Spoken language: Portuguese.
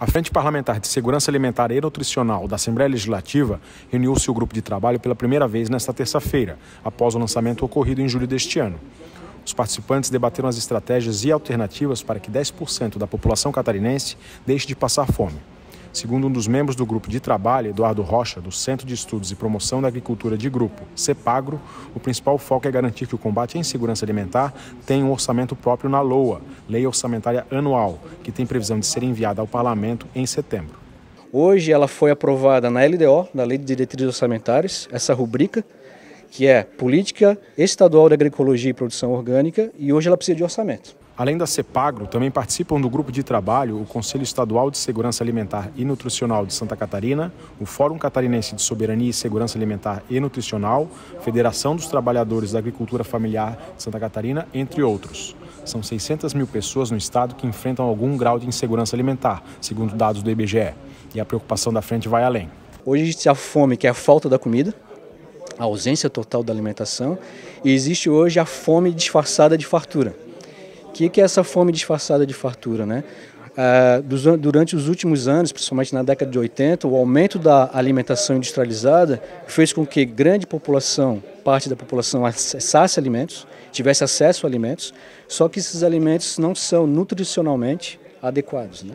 A Frente Parlamentar de Segurança Alimentar e Nutricional da Assembleia Legislativa reuniu seu grupo de trabalho pela primeira vez nesta terça-feira, após o lançamento ocorrido em julho deste ano. Os participantes debateram as estratégias e alternativas para que 10% da população catarinense deixe de passar fome. Segundo um dos membros do grupo de trabalho, Eduardo Rocha, do Centro de Estudos e Promoção da Agricultura de Grupo, CEPAGRO, o principal foco é garantir que o combate à insegurança alimentar tenha um orçamento próprio na LOA, Lei Orçamentária Anual, que tem previsão de ser enviada ao Parlamento em setembro. Hoje ela foi aprovada na LDO, na Lei de Diretrizes Orçamentárias, essa rubrica, que é Política Estadual de Agroecologia e Produção Orgânica, e hoje ela precisa de orçamento. Além da CEPAGRO, também participam do grupo de trabalho o Conselho Estadual de Segurança Alimentar e Nutricional de Santa Catarina, o Fórum Catarinense de Soberania e Segurança Alimentar e Nutricional, Federação dos Trabalhadores da Agricultura Familiar de Santa Catarina, entre outros. São 600 mil pessoas no estado que enfrentam algum grau de insegurança alimentar, segundo dados do IBGE. E a preocupação da frente vai além. Hoje tem a fome, que é a falta da comida, a ausência total da alimentação, e existe hoje a fome disfarçada de fartura. O que, é essa fome disfarçada de fartura? Né? Ah, durante os últimos anos, principalmente na década de 80, o aumento da alimentação industrializada fez com que grande população, parte da população, acessasse alimentos, tivesse acesso a alimentos, só que esses alimentos não são nutricionalmente adequados. Né?